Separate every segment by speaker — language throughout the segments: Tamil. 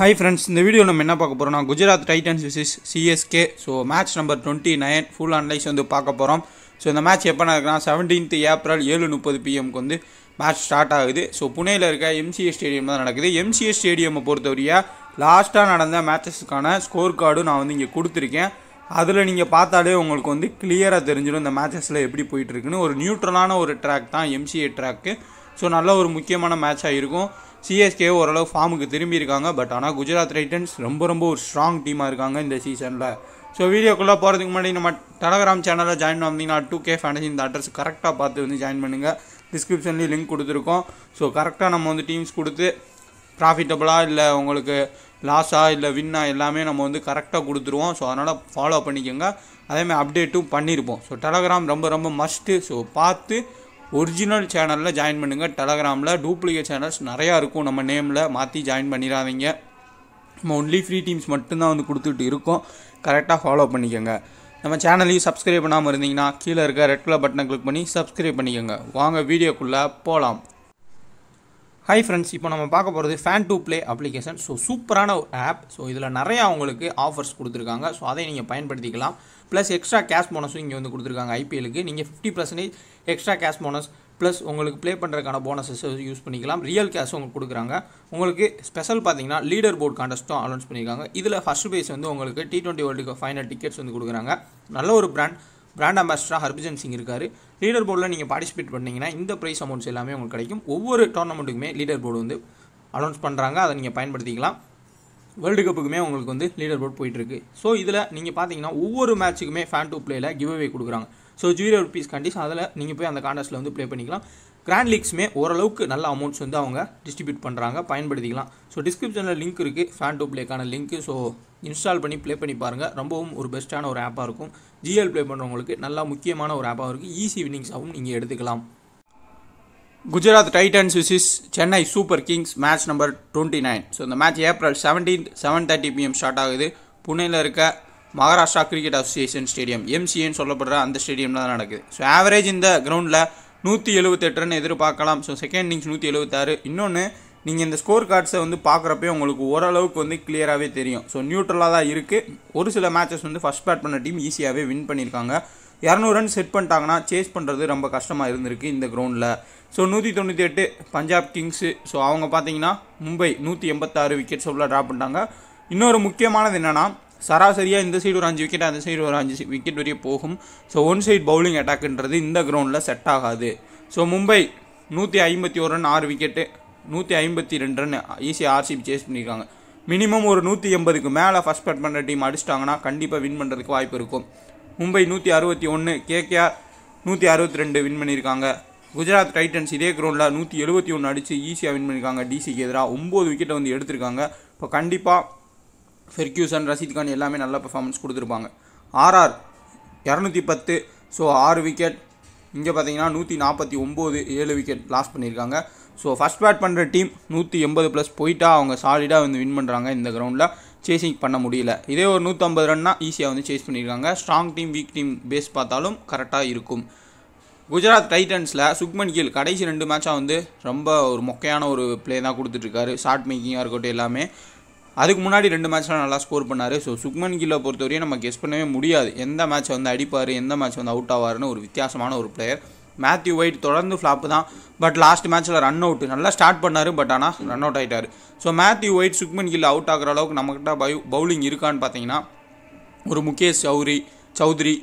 Speaker 1: ஹை ஃப்ரெண்ட்ஸ் இந்த வீடியோ நம்ம என்ன பார்க்க போகிறோம்னா Gujarat Titans versus CSK so match number twenty nine full analyse வந்து பார்க்க போகிறோம் ஸோ இந்த மேட்ச் எப்போ நடக்குன்னா செவன்டீன்த் ஏப்ரல் ஏழு முப்பது பிஎம்க்கு வந்து மேட்ச் ஸ்டார்ட் ஆகுது ஸோ புனேயில் இருக்க எம்சிஏ ஸ்டேடியம் தான் நடக்குது எம்சிஏ ஸ்டேடியம்மை பொறுத்தவரையாக லாஸ்ட்டாக நடந்த மேட்சஸ்க்கான ஸ்கோர் கார்டும் நான் வந்து இங்கே கொடுத்துருக்கேன் அதில் நீங்கள் பார்த்தாலே உங்களுக்கு வந்து கிளியராக தெரிஞ்சிடும் இந்த மேட்சஸில் எப்படி போயிட்டுருக்குன்னு ஒரு நியூட்ரலான ஒரு ட்ராக் தான் எம்சிஏ ட்ராக்கு ஸோ நல்ல ஒரு முக்கியமான மேட்சாக இருக்கும் சிஎஸ்கே ஓரளவு ஃபார்முக்கு திரும்பியிருக்காங்க பட் ஆனால் குஜராத் டைட்டன்ஸ் ரொம்ப ரொம்ப ஒரு ஸ்ட்ராங் டீமாக இருக்காங்க இந்த சீசனில் ஸோ வீடியோக்குள்ளே போகிறதுக்கு முன்னாடி நம்ம டெலகிராம் சேனலில் ஜாயின் பண்ணிங்கன்னா டூ கே ஃபேண்டசி இந்த அட்ரஸ் கரெக்டாக பார்த்து வந்து ஜாயின் பண்ணுங்கள் டிஸ்கிரிப்ஷன்லேயும் லிங்க் கொடுத்துருக்கோம் ஸோ கரெக்டாக நம்ம வந்து டீம்ஸ் கொடுத்து ப்ராஃபிட்டபுளாக இல்லை உங்களுக்கு லாஸாக இல்லை வின்னா எல்லாமே நம்ம வந்து கரெக்டாக கொடுத்துருவோம் ஸோ அதனால் ஃபாலோ பண்ணிக்கோங்க அதேமாதிரி அப்டேட்டும் பண்ணியிருப்போம் ஸோ டெலகிராம் ரொம்ப ரொம்ப மஸ்ட்டு ஸோ பார்த்து ஒரிஜினல் சேனலில் ஜாயின் பண்ணுங்கள் டெலகிராமில் டூப்ளிகேட் சேனல்ஸ் நிறையா இருக்கும் நம்ம நேமில் மாற்றி ஜாயின் பண்ணிடாதீங்க நம்ம ஒன்லி ஃப்ரீ டீம்ஸ் மட்டும்தான் வந்து கொடுத்துட்டு இருக்கோம் கரெக்டாக ஃபாலோ பண்ணிக்கோங்க நம்ம சேனலையும் சப்ஸ்கிரைப் பண்ணாமல் இருந்தீங்கன்னா கீழே இருக்க ரெட் கலர் பட்டனை கிளிக் பண்ணி சப்ஸ்கிரைப் பண்ணிக்கோங்க வாங்க வீடியோக்குள்ளே போகலாம் ஹை ஃப்ரெண்ட்ஸ் இப்போ நம்ம பார்க்க போகிறது fan two play application so சூப்பரான ஒரு ஆப் ஸோ இதில் நிறையா அவங்களுக்கு ஆஃபர்ஸ் கொடுத்துருக்காங்க ஸோ அதை நீங்கள் பயன்படுத்திக்கலாம் ப்ளஸ் எக்ஸ்ட்ரா கேஷ் போனஸும் இங்கே வந்து கொடுத்துருக்காங்க ஐபிஎலுக்கு நீங்கள் fifty percentage extra cash bonus plus உங்களுக்கு ப்ளே பண்ணுறதுக்கான போனஸஸ் யூஸ் பண்ணிக்கலாம் ரியல் கேஷ் உங்களுக்கு கொடுக்குறாங்க உங்களுக்கு ஸ்பெஷல் பார்த்தீங்கன்னா லீடர் போர்ட் கான்டெஸ்ட்டும் அனௌன்ஸ் பண்ணியிருக்காங்க இதில் ஃபஸ்ட் பேஸ் வந்து உங்களுக்கு T twenty world cup final tickets வந்து கொடுக்குறாங்க நல்ல ஒரு பிராண்ட் பிராண்ட் அம்பாசிடராக ஹர்பஜன் சிங் இருக்கார் லீடர் போர்டில் நீங்கள் பார்ட்டிசிபேட் பண்ணிங்கன்னா இந்த ப்ரைஸ் அமௌண்ட்ஸ் எல்லாமே உங்களுக்கு கிடைக்கும் ஒவ்வொரு டோர்னமெண்ட்டுக்குமே லீடர் போர்டு வந்து அனௌன்ஸ் பண்ணுறாங்க அதை நீங்கள் பயன்படுத்திக்கலாம் வேர்ல்டு கப்புக்குமே உங்களுக்கு வந்து லீடர் போர்ட் போயிட்டுருக்கு ஸோ இதில் நீங்கள் பார்த்தீங்கன்னா ஒவ்வொரு மேட்ச்சுக்குமே ஃபேன் டூ பிளேயில் கிவ் அவே கொடுக்குறாங்க ஸோ ஜீரோ ருபீஸ் கண்டிஸ் அதில் நீங்கள் போய் அந்த காண்டஸ்ட்டில் வந்து ப்ளே பண்ணிக்கலாம் கிராண்ட் லீக்ஸுமே ஓரளவுக்கு நல்ல அமௌண்ட்ஸ் வந்து அவங்க டிஸ்ட்ரிபியூட் பண்ணுறாங்க பயன்படுத்திக்கலாம் ஸோ டிஸ்கிரிப்ஷனில் லிங்க் இருக்குது ஃபேன் டூ பிளேக்கான லிங்க்கு ஸோ இன்ஸ்டால் பண்ணி ப்ளே பண்ணி பாருங்கள் ரொம்பவும் ஒரு பெஸ்ட்டான ஒரு ஆப்பாக இருக்கும் ஜிஎல் ப்ளே பண்ணுறவங்களுக்கு நல்லா முக்கியமான ஒரு ஆப்பாக இருக்குது ஈஸி வின்னிங்ஸாகவும் நீங்கள் எடுத்துக்கலாம் Gujarat Titans versus Chennai Super Kings match number twenty nine so இந்த match April seventeen seven thirty PM start ஆகுது புனேயில் இருக்க மகாராஷ்டிரா கிரிக்கெட் அசோசியேஷன் ஸ்டேடியம் எம்சிஏன்னு சொல்லப்படுற அந்த ஸ்டேடியம்லாம் தான் நடக்குது ஸோ ஆவரேஜ் இந்த கிரவுண்டில் நூற்றி எழுபத்தெட்டு ரன் எதிர்பார்க்கலாம் ஸோ செகண்ட் இன்னிங்ஸ் நூற்றி எழுபத்தாறு இன்னொன்று நீங்கள் இந்த ஸ்கோர் கார்ட்ஸை வந்து பார்க்குறப்பே உங்களுக்கு ஓரளவுக்கு வந்து கிளியராகவே தெரியும் ஸோ நியூட்ரலாக தான் இருக்குது ஒரு சில மேட்சஸ் வந்து ஃபஸ்ட் பேட் பண்ண டீம் ஈஸியாகவே வின் பண்ணியிருக்காங்க இரநூறு ரன் செட் பண்ணிட்டாங்கன்னா சேஸ் பண்ணுறது ரொம்ப கஷ்டமாக இருந்திருக்கு இந்த கிரவுண்டில் ஸோ நூற்றி தொண்ணூற்றி எட்டு பஞ்சாப் கிங்ஸு ஸோ அவங்க பார்த்தீங்கன்னா மும்பை நூற்றி எண்பத்தாறு விக்கெட்ஸ் உள்ள ட்ராப் பண்ணிட்டாங்க இன்னொரு முக்கியமானது என்னென்னா சராசரியாக இந்த சைடு ஒரு அஞ்சு விக்கெட் அந்த சைடு ஒரு அஞ்சு விக்கெட் வரையும் போகும் ஸோ ஒன் சைடு பவுலிங் அட்டாக்குன்றது இந்த கிரவுண்டில் செட் ஆகாது ஸோ மும்பை நூற்றி ஐம்பத்தி ஒரு ரன் ஆறு விக்கெட்டு நூற்றி ஐம்பத்தி ரெண்டு ரன் ஈஸியாக ஆர்சிபி சேஸ் பண்ணியிருக்காங்க மினிமம் ஒரு நூற்றி எண்பதுக்கு மேலே ஃபஸ்ட் பேட் பண்ணுற டீம் அடிச்சிட்டாங்கன்னா கண்டிப்பாக வின் பண்ணுறதுக்கு வாய்ப்பு இருக்கும் மும்பை நூற்றி அறுபத்தி ஒன்று கேகேஆர் நூற்றி அறுபத்தி ரெண்டு வின் பண்ணியிருக்காங்க குஜராத் டைட்டன்ஸ் இதே கிரௌண்டில் நூற்றி எழுபத்தி ஒன்று அடித்து ஈஸியாக வின் பண்ணியிருக்காங்க டிசிக்கு எதிராக ஒம்பது விக்கெட்டை வந்து எடுத்திருக்காங்க இப்போ கண்டிப்பாக ஃபெர்க்யூசன் ரஷீத் கான் எல்லாமே நல்ல பர்ஃபார்மன்ஸ் கொடுத்துருப்பாங்க ஆர்ஆர் இரநூத்தி பத்து ஸோ ஆறு விக்கெட் இங்கே பார்த்தீங்கன்னா நூற்றி நாற்பத்தி ஒம்பது ஏழு விக்கெட் லாஸ் பண்ணியிருக்காங்க ஸோ ஃபஸ்ட் பேட் பண்ணுற டீம் நூற்றி எண்பது ப்ளஸ் போயிட்டா அவங்க சாலிடாக வந்து வின் பண்ணுறாங்க இந்த கிரவுண்டில் சேசிங் பண்ண முடியல இதே ஒரு நூற்றம்பது ரன்னா ஈஸியாக வந்து சேஸ் பண்ணியிருக்காங்க ஸ்ட்ராங் டீம் வீக் டீம் பேஸ் பார்த்தாலும் கரெக்டாக இருக்கும் குஜராத் டைட்டன்ஸில் சுக்மன் கில் கடைசி ரெண்டு மேட்சாக வந்து ரொம்ப ஒரு மொக்கையான ஒரு பிளே தான் கொடுத்துட்ருக்காரு ஷார்ட் மேக்கிங்காக இருக்கட்டும் எல்லாமே அதுக்கு முன்னாடி ரெண்டு மேட்ச்லாம் நல்லா ஸ்கோர் பண்ணார் ஸோ சுக்மன் கில்லை பொறுத்தவரையும் நம்ம கெஸ் பண்ணவே முடியாது எந்த மேட்ச் வந்து அடிப்பார் எந்த மேட்ச் வந்து அவுட் ஆவார்னு ஒரு வித்தியாசமான ஒரு பிளேயர் மேத்யூ ஒயிட் தொடர்ந்து ஃப்ளாப்பு தான் பட் லாஸ்ட் மேட்ச்சில் ரன் அவுட் நல்லா ஸ்டார்ட் பண்ணார் பட் ஆனால் ரன் அவுட் ஆகிட்டார் so Matthew White Shubman Gill out ஆகிற அளவுக்கு நம்மக்கிட்ட பை பவுலிங் இருக்கான்னு பார்த்தீங்கன்னா ஒரு முகேஷ் சௌரி சௌத்ரி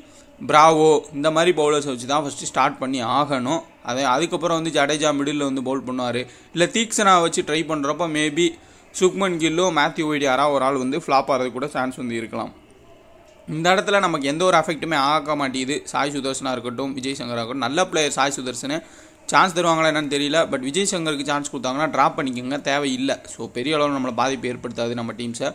Speaker 1: பிராவோ இந்த மாதிரி பவுலர்ஸ் வச்சு தான் ஃபஸ்ட்டு ஸ்டார்ட் பண்ணி ஆகணும் அதே அதுக்கப்புறம் வந்து ஜடேஜா மிடில் வந்து பவுல் பண்ணுவார் இல்லை தீக்ஷனா வச்சு ட்ரை பண்ணுறப்ப மேபி சுக்மன் கில்லோ மேத்யூ ஒய்டியாரா ஒரு ஆள் வந்து ஃப்ளாப் ஆகிறது கூட சான்ஸ் வந்து இருக்கலாம் இந்த இடத்துல நமக்கு எந்த ஒரு எஃபெக்ட்டுமே ஆக மாட்டேங்குது சாய் சுதர்ஷனாக இருக்கட்டும் விஜய் சங்கராக இருக்கட்டும் நல்ல பிளேயர் சாய் சுதர்ஷனு சான்ஸ் தருவாங்களா என்னன்னு தெரியல பட் விஜய் சங்கருக்கு சான்ஸ் கொடுத்தாங்கன்னா ட்ராப் பண்ணிக்கோங்க தேவையில்லை ஸோ பெரிய அளவில் நம்மளை பாதிப்பு ஏற்படுத்தாது நம்ம டீம்ஸை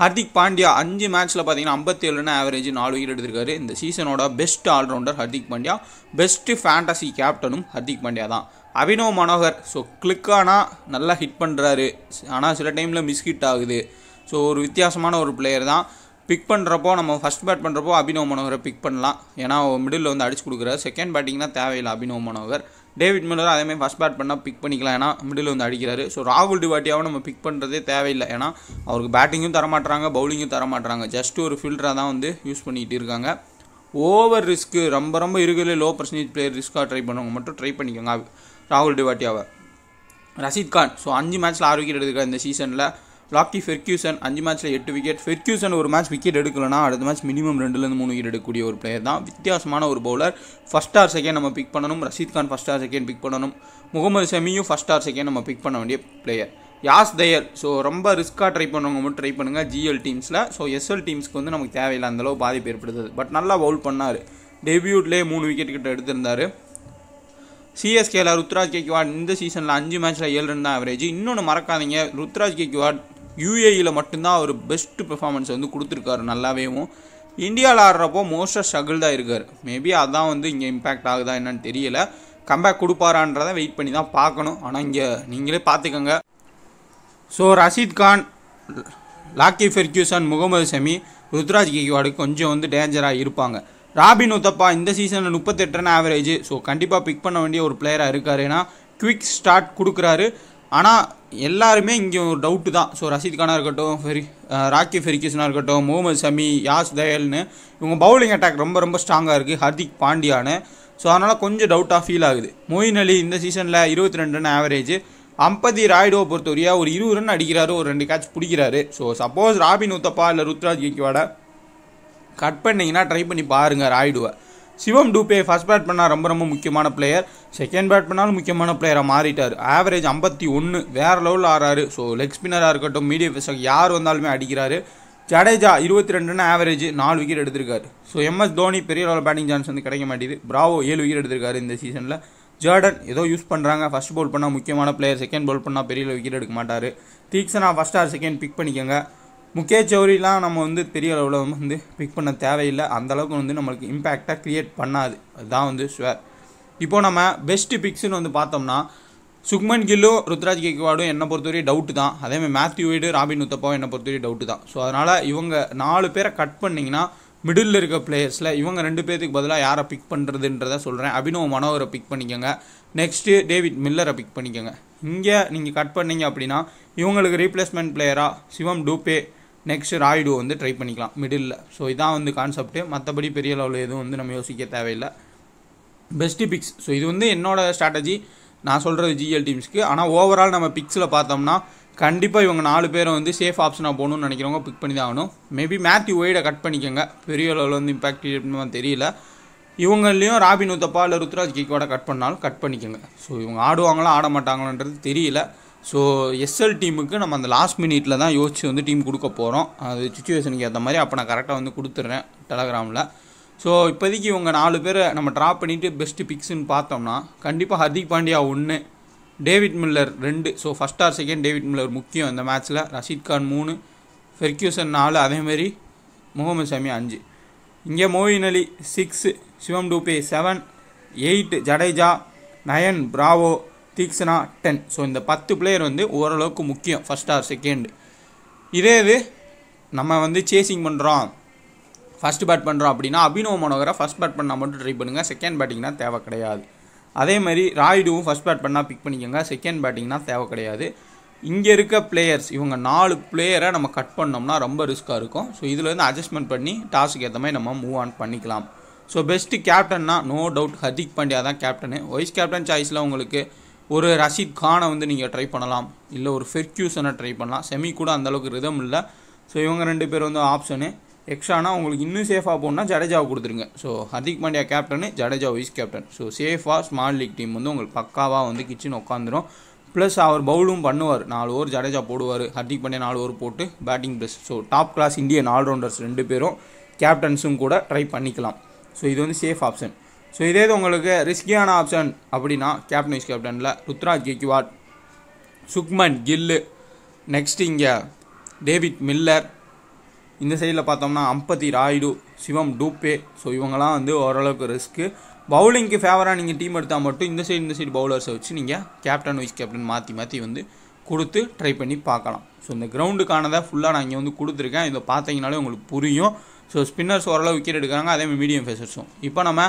Speaker 1: ஹர்திக் பாண்டியா அஞ்சு மேட்ச்சில் பார்த்தீங்கன்னா ஐம்பத்தி ஆவரேஜ் நாலு விக்கெட் எடுத்திருக்காரு இந்த சீசனோட best allrounder Hardik Pandya best fantasy கேப்டனும் ஹர்திக் பாண்டியா தான் அபினவ் மனோகர் ஸோ கிளிக் ஆனால் நல்லா ஹிட் பண்ணுறாரு ஆனால் சில டைமில் மிஸ் ஹிட் ஆகுது ஸோ ஒரு வித்தியாசமான ஒரு பிளேயர் தான் பிக் பண்ணுறப்போ நம்ம ஃபஸ்ட் பேட் பண்ணுறப்போ அபினவ் மனோகரை பிக் பண்ணலாம் ஏன்னா மிடில் வந்து அடிச்சு கொடுக்குறாரு செகண்ட் பேட்டிங்னால் தேவையில்லை அபினவ் மனோகர் டேவிட் அதே அதேமாதிரி ஃபஸ்ட் பேட் பண்ணால் பிக் பண்ணிக்கலாம் ஏன்னா மிடில் வந்து அடிக்கிறாரு ஸோ ராகுல் டிவாட்டியாவும் நம்ம பிக் பண்ணுறதே தேவையில்லை ஏன்னா அவருக்கு பேட்டிங்கும் தரமாட்டுறாங்க பவுலிங்கும் தரமாட்டுறாங்க ஜஸ்ட் ஒரு ஃபில்டராக தான் வந்து யூஸ் பண்ணிக்கிட்டு இருக்காங்க ஓவர் ரிஸ்க்கு ரொம்ப ரொம்ப இருக்கிற லோ பர்சன்டேஜ் பிளேயர் ரிஸ்க்காக ட்ரை பண்ணுவாங்க மட்டும் ட்ரை பண்ணிக்கோங்க ராகுல் டிவாட்டியாவை ரஷீத் கான் ஸோ அஞ்சு மேட்ச்சில் ஆறு விக்கெட் இந்த சீசனில் லாக்கி ஃபெர்க்யூசன் அஞ்சு மேட்ச்சில் எட்டு விக்கெட் ஃபெர்க்யூசன் ஒரு மேட்ச் விக்கெட் எடுக்கலனா அடுத்த மேட்ச் மினிமம் ரெண்டுலேருந்து மூணு விக்கெட் எடுக்கக்கூடிய ஒரு பிளேயர் தான் வித்தியாசமான ஒரு பவுலர் ஃபஸ்ட் ஆர் செகண்ட் நம்ம பிக் பண்ணணும் Rashid Khan first or second pick பண்ணணும் முகமது ஷமியும் ஃபஸ்ட் ஆர் செகண்ட் நம்ம பிக் பண்ண வேண்டிய பிளேயர் யாஸ் தயர் ஸோ ரொம்ப ரிஸ்க்காக ட்ரை பண்ணவங்க மட்டும் ட்ரை பண்ணுங்கள் ஜிஎல் டீம்ஸில் ஸோ எஸ்எல் டீம்ஸ்க்கு வந்து நமக்கு தேவையில்லை அந்தளவு பாதிப்பு ஏற்படுத்துது பட் நல்லா பவுல் பண்ணார் டெபியூட்லேயே மூணு விக்கெட் கிட்ட எடுத்திருந்தார் சிஎஸ்கேல ருத்ராஜ் கேக்வாட் இந்த சீசனில் அஞ்சு மேட்ச்சில் ஏழு ரன் தான் ஆவரேஜ் இன்னொன்று மறக்காதீங்க ருத்ராஜ் கேக்வாட் யூஏயில் மட்டும்தான் அவர் பெஸ்ட் பெர்ஃபார்மன்ஸ் வந்து கொடுத்துருக்காரு நல்லாவேவும் இந்தியாவில் ஆடுறப்போ மோஸ்ட்டாக ஸ்ட்ரகிள் தான் இருக்கார் மேபி அதான் வந்து இங்கே இம்பேக்ட் ஆகுதா என்னன்னு தெரியல கம்பேக் கொடுப்பாரான்றதை வெயிட் பண்ணி தான் பார்க்கணும் ஆனால் இங்கே நீங்களே பார்த்துக்கோங்க so Rashid Khan Lockie Ferguson Mohammed Shami Ruturaj Gaikwad கொஞ்சம் வந்து டேஞ்சராக இருப்பாங்க ராபின் உத்தப்பா இந்த சீசனில் முப்பத்தெட்டு ரன் ஆவரேஜ் ஸோ கண்டிப்பாக பிக் பண்ண வேண்டிய ஒரு பிளேயராக இருக்கார் ஏன்னா குவிக் ஸ்டார்ட் கொடுக்குறாரு ஆனால் எல்லாருமே இங்கே ஒரு டவுட்டு தான் ஸோ ரஷீத் கானாக இருக்கட்டும் ஃபெரி ராக்கி ஃபெரிகிஸ்னாக இருக்கட்டும் முகமது ஷமி யாஸ் தயல்னு இவங்க பவுலிங் அட்டாக் ரொம்ப ரொம்ப ஸ்ட்ராங்காக இருக்குது ஹர்திக் பாண்டியான்னு ஸோ அதனால் கொஞ்சம் டவுட்டாக ஃபீல் ஆகுது மொயின் அலி இந்த சீசனில் இருபத்தி ரெண்டு ரன் ஆவரேஜ் அம்பதி ராய்டோ பொறுத்தவரையா ஒரு இருபது ரன் அடிக்கிறாரு ஒரு ரெண்டு கேட்ச் பிடிக்கிறாரு ஸோ சப்போஸ் ராபின் உத்தப்பா இல்லை ருத்ராஜ் கிக்கிவாட கட் பண்ணிங்கன்னா ட்ரை பண்ணி பாருங்கள் ராய்டுவை சிவம் டூபே ஃபஸ்ட் பேட் பண்ணால் ரொம்ப ரொம்ப முக்கியமான பிளேயர் செகண்ட் பேட் பண்ணாலும் முக்கியமான பிளேயராக மாறிட்டார் ஆவரேஜ் ஐம்பத்தி ஒன்று வேறு லெவலில் ஆறாரு ஸோ லெக் ஸ்பின்னராக இருக்கட்டும் மீடியம் யார் வந்தாலுமே அடிக்கிறாரு ஜடேஜா இருபத்தி ரெண்டுன்னு ஆவரேஜ் நாலு விக்கெட் எடுத்திருக்காரு ஸோ எம்எஸ் தோனி பெரிய லெவல் பேட்டிங் சான்ஸ் வந்து கிடைக்க மாட்டேது பிராவோ ஏழு விக்கெட் எடுத்திருக்காரு இந்த சீசனில் ஜேர்டன் ஏதோ யூஸ் பண்ணுறாங்க ஃபஸ்ட் பவுல் பண்ணால் முக்கியமான பிளேயர் செகண்ட் பால் பண்ணால் பெரிய விக்கெட் எடுக்க மாட்டார் Theekshana first or second pick பண்ணிக்கோங்க முக்கிய சௌரிலாம் நம்ம வந்து பெரிய அளவில் வந்து பிக் பண்ண தேவையில்லை அந்தளவுக்கு வந்து நம்மளுக்கு இம்பேக்டாக க்ரியேட் பண்ணாது அதுதான் வந்து ஷுவர் இப்போது நம்ம பெஸ்ட்டு பிக்ஸுன்னு வந்து பார்த்தோம்னா சுக்மன் கில்லும் ருத்ராஜ் கேக்வாடும் என்னை பொறுத்தவரை டவுட்டு தான் அதேமாதிரி மேத்யூ வீடு ராபின் உத்தப்பாவும் என்னை பொறுத்தவரை டவுட்டு தான் ஸோ அதனால் இவங்க நாலு பேரை கட் பண்ணிங்கன்னா மிடில் இருக்க பிளேயர்ஸில் இவங்க ரெண்டு பேர்த்துக்கு பதிலாக யாரை பிக் பண்ணுறதுன்றத சொல்கிறேன் அபினவ் மனோகரை பிக் பண்ணிக்கோங்க நெக்ஸ்ட்டு டேவிட் மில்லரை பிக் பண்ணிக்கோங்க இங்கே நீங்கள் கட் பண்ணீங்க அப்படின்னா இவங்களுக்கு ரீப்ளேஸ்மெண்ட் பிளேயராக சிவம் டூபே நெக்ஸ்ட் ராய்டு வந்து ட்ரை பண்ணிக்கலாம் மிடில் ஸோ இதான் வந்து கான்செப்ட்டு மற்றபடி பெரிய லெவலில் எதுவும் வந்து நம்ம யோசிக்க தேவையில்லை பெஸ்ட்டு பிக்ஸ் ஸோ இது வந்து என்னோடய ஸ்ட்ராட்டஜி நான் சொல்கிறது ஜிஎல் டீம்ஸ்க்கு ஆனால் ஓவரால் நம்ம பிக்ஸில் பார்த்தோம்னா கண்டிப்பாக இவங்க நாலு பேரை வந்து சேஃப் ஆப்ஷனாக போகணும்னு நினைக்கிறவங்க பிக் பண்ணி தான் ஆகணும் மேபி மேத்யூ ஒயிடை கட் பண்ணிக்கோங்க பெரிய லெவலில் வந்து இம்பாக்ட் எப்படின்னு தெரியல இவங்கள்லேயும் ராபின் உத்தப்பா இல்லை ருத்ராஜ் கேக்கோட கட் பண்ணாலும் கட் பண்ணிக்கோங்க ஸோ இவங்க ஆடுவாங்களா ஆட மாட்டாங்களான்றது தெரியல ஸோ எஸ்எல் டீமுக்கு நம்ம அந்த லாஸ்ட் மினிட்டில் தான் யோசித்து வந்து டீம் கொடுக்க போகிறோம் அது சுச்சுவேஷனுக்கு ஏற்ற மாதிரி அப்போ நான் கரெக்டாக வந்து கொடுத்துட்றேன் டெலகிராமில் ஸோ இப்போதைக்கு இவங்க நாலு பேரை நம்ம ட்ரா பண்ணிவிட்டு பெஸ்ட்டு பிக்ஸுன்னு பார்த்தோம்னா கண்டிப்பாக ஹர்திக் பாண்டியா ஒன்று டேவிட் மில்லர் ரெண்டு so first or second David Miller முக்கியம் இந்த மேட்ச்சில் ரஷீத் கான் மூணு ஃபெர்க்யூசன் நாலு அதேமாரி முகமது ஷமி அஞ்சு இங்கே Moeen Ali six Shivam Dube seven eight Jadeja nine Bravo சிக்ஸ்னா டென் ஸோ இந்த பத்து பிளேயர் வந்து ஓரளவுக்கு முக்கியம் ஃபஸ்ட் ஆர் செகண்டு இதே இது நம்ம வந்து சேசிங் பண்ணுறோம் ஃபஸ்ட் பேட் பண்ணுறோம் அப்படின்னா அபினவ் மனோகரை ஃபஸ்ட் பேட் பண்ணால் மட்டும் ட்ரை பண்ணுங்கள் செகண்ட் பேட்டிங்னா தேவை கிடையாது அதே மாதிரி ராய்டுவும் ஃபஸ்ட் பேட் பண்ணால் பிக் பண்ணிக்கோங்க செகண்ட் பேட்டிங்னா தேவை கிடையாது இங்கே இருக்க பிளேயர்ஸ் இவங்க நாலு பிளேயரை நம்ம கட் பண்ணோம்னா ரொம்ப ரிஸ்க்காக இருக்கும் ஸோ இதுலேருந்து அட்ஜஸ்ட்மெண்ட் பண்ணி டாஸுக்கு ஏற்ற மாதிரி நம்ம மூவ் ஆன் பண்ணிக்கலாம் ஸோ பெஸ்ட்டு கேப்டன்னா நோ டவுட் ஹர்திக் பாண்டியா தான் கேப்டனு வைஸ் கேப்டன் சாய்ஸில் உங்களுக்கு ஒரு ரஷீத் கானை வந்து நீங்கள் ட்ரை பண்ணலாம் இல்லை ஒரு ஃபெர்க்யூசனை ட்ரை பண்ணலாம் செமி கூட அந்தளவுக்கு ரிதம் இல்லை ஸோ இவங்க ரெண்டு பேர் வந்து ஆப்ஷனு எக்ஸ்ட்ரானா உங்களுக்கு இன்னும் சேஃபாக போகணும்னா ஜடேஜாவை கொடுத்துருங்க so Hardik Pandya captain Jadeja vice captain so சேஃபாக ஸ்மால் லீக் டீம் வந்து உங்களுக்கு பக்காவாக வந்து கிச்சன் உட்காந்துரும் ப்ளஸ் அவர் பவுலும் பண்ணுவார் நாலு ஓவர் ஜடேஜா போடுவார் ஹர்திக் பாண்டியா நாலு ஓவர் போட்டு batting plus so top class Indian allrounders ரெண்டு பேரும் கேப்டன்ஸும் கூட ட்ரை பண்ணிக்கலாம் ஸோ இது வந்து சேஃப் ஆப்ஷன் ஸோ இதே இது உங்களுக்கு ரிஸ்கியான ஆப்ஷன் அப்படின்னா கேப்டன் வைஸ் கேப்டனில் ருத்ராஜ் கேக்வாட் சுக்மன் கில்லு நெக்ஸ்ட் இங்கே டேவிட் மில்லர் இந்த சைடில் பார்த்தோம்னா அம்பதி ராய்டு சிவம் டூப்பே ஸோ இவங்கெல்லாம் வந்து ஓரளவுக்கு ரிஸ்க்கு பவுலிங்க்கு ஃபேவராக நீங்கள் டீம் எடுத்தால் மட்டும் இந்த சைடு இந்த சைடு பவுலர்ஸை வச்சு நீங்கள் கேப்டன் வைஸ் கேப்டன் மாற்றி மாற்றி வந்து கொடுத்து ட்ரை பண்ணி பார்க்கலாம் ஸோ இந்த கிரவுண்டுக்கானதை ஃபுல்லாக நான் இங்கே வந்து கொடுத்துருக்கேன் இதை பார்த்தீங்கனாலே உங்களுக்கு புரியும் ஸோ ஸ்பின்னர்ஸ் ஓரளவு விக்கெட் எடுக்கிறாங்க அதேமாதிரி மீடியம் ஃபேஸர்ஸும் இப்போ நம்ம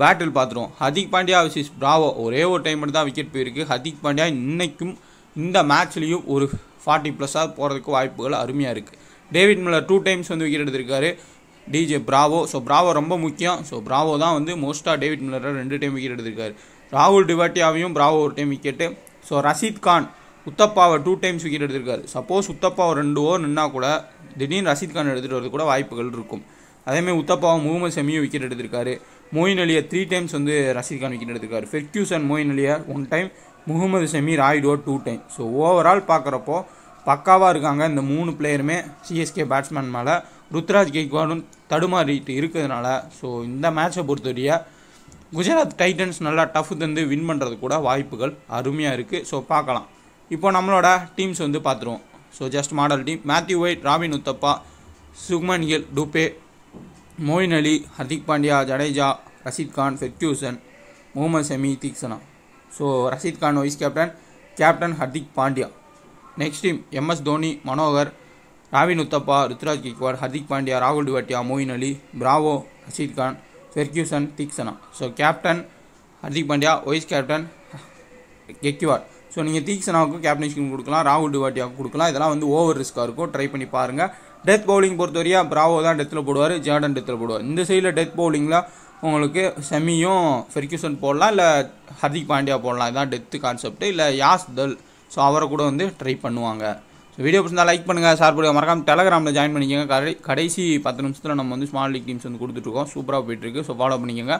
Speaker 1: பேட்டில் பார்த்துருவோம் ஹதிக் பாண்டியா விசிஸ் பிராவோ ஒரே ஒரு டைம் மட்டும் தான் விக்கெட் போயிருக்கு ஹதிக் பாண்டியா இன்றைக்கும் இந்த மேட்ச்லேயும் ஒரு ஃபார்ட்டி ப்ளஸ்ஸாக போகிறதுக்கு வாய்ப்புகள் அருமையாக இருக்குது டேவிட் மில்லர் டூ டைம்ஸ் வந்து விக்கெட் எடுத்திருக்காரு டிஜே பிராவோ ஸோ பிராவோ ரொம்ப முக்கியம் ஸோ பிராவோ தான் வந்து மோஸ்ட்டாக டேவிட் மில்லரை ரெண்டு டைம் விக்கெட் எடுத்திருக்காரு ராகுல் டிவாட்டியாவையும் பிராவோ ஒரு time wicket so Rashid Khan உத்தப்பாவை டூ டைம்ஸ் விக்கெட் எடுத்திருக்காரு சப்போஸ் உத்தப்பாவை ரெண்டு ஓவர் நின்னா கூட திடீர்னு ரஷீத் கான் எடுத்துகிட்டு வரது கூட வாய்ப்புகள் இருக்கும் அதேமாதிரி உத்தப்பாவை முகமது செமியும் விக்கெட் எடுத்திருக்காரு மோயின் அலியை த்ரீ டைம்ஸ் வந்து Rashid Khan wicket Ferguson and Moeen அலியை one time Mohammed Shami Rayudu two time so overall பார்க்குறப்போ பக்காவாக இருக்காங்க இந்த மூணு பிளேயருமே சிஎஸ்கே பேட்ஸ்மேன் மேலே ருத்ராஜ் கெய்க்வாடும் தடுமாறிட்டு இருக்கிறதுனால ஸோ இந்த மேட்சை பொறுத்தவரைய குஜராத் டைட்டன்ஸ் நல்லா டஃப் தந்து வின் பண்ணுறது கூட வாய்ப்புகள் அருமையாக இருக்குது ஸோ பார்க்கலாம் இப்போ நம்மளோட டீம்ஸ் வந்து பார்த்துருவோம் so just model team Matthew Wade Robin Uthappa Shubman Gill Dube Moeen Ali Hardik Pandya Jadeja Rashid Khan Ferguson Mohammed Shami Theekshana so Rashid Khan vice captain captain Hardik Pandya next team M S Dhoni Manohar Robin Uthappa Ruturaj Gaikwad Hardik Pandya Rahul Tewatia Moeen Ali Bravo Rashid Khan Ferguson Theekshana so captain Hardik Pandya vice captain கெக்யூஆர் so நீங்கள் தீக்ஷனாவுக்கும் கேப்டன்ஷிப் கொடுக்கலாம் ராகுல் டிவாட்டியாவுக்கு கொடுக்கலாம் இதெல்லாம் வந்து ஓவர் ரிஸ்க்காக இருக்கும் டெத் பவுலிங் வரையும் பிராவோ தான் டெத்தில் போடுவார் ஜார்டன் டெத்தில் போடுவார் இந்த சைடில் டெத் பவுலிங்கில் உங்களுக்கு செமியும் ஃபெர்கியூசன் போடலாம் இல்லை ஹர்திக் பாண்டியா போடலாம் இதான் டெத்து கான்செப்ட் இல்லை யாஸ் தல் ஸோ அவரை கூட வந்து ட்ரை பண்ணுவாங்க ஸோ வீடியோ பிடிச்சா லைக் பண்ணுங்கள் சார் போடுங்க மறக்காம டெலகிராமில் ஜாயின் பண்ணிக்கோங்க கடை கடைசி பத்து நிமிஷத்தில் நம்ம வந்து ஸ்மால் லீக் டீம்ஸ் வந்து கொடுத்துட்ருக்கோம் சூப்பராக போயிட்டுருக்கு ஸோ ஃபாலோ பண்ணிக்கோங்க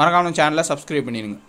Speaker 1: மறக்காம சேனலை சப்ஸ்கிரைப் பண்ணிடுங்க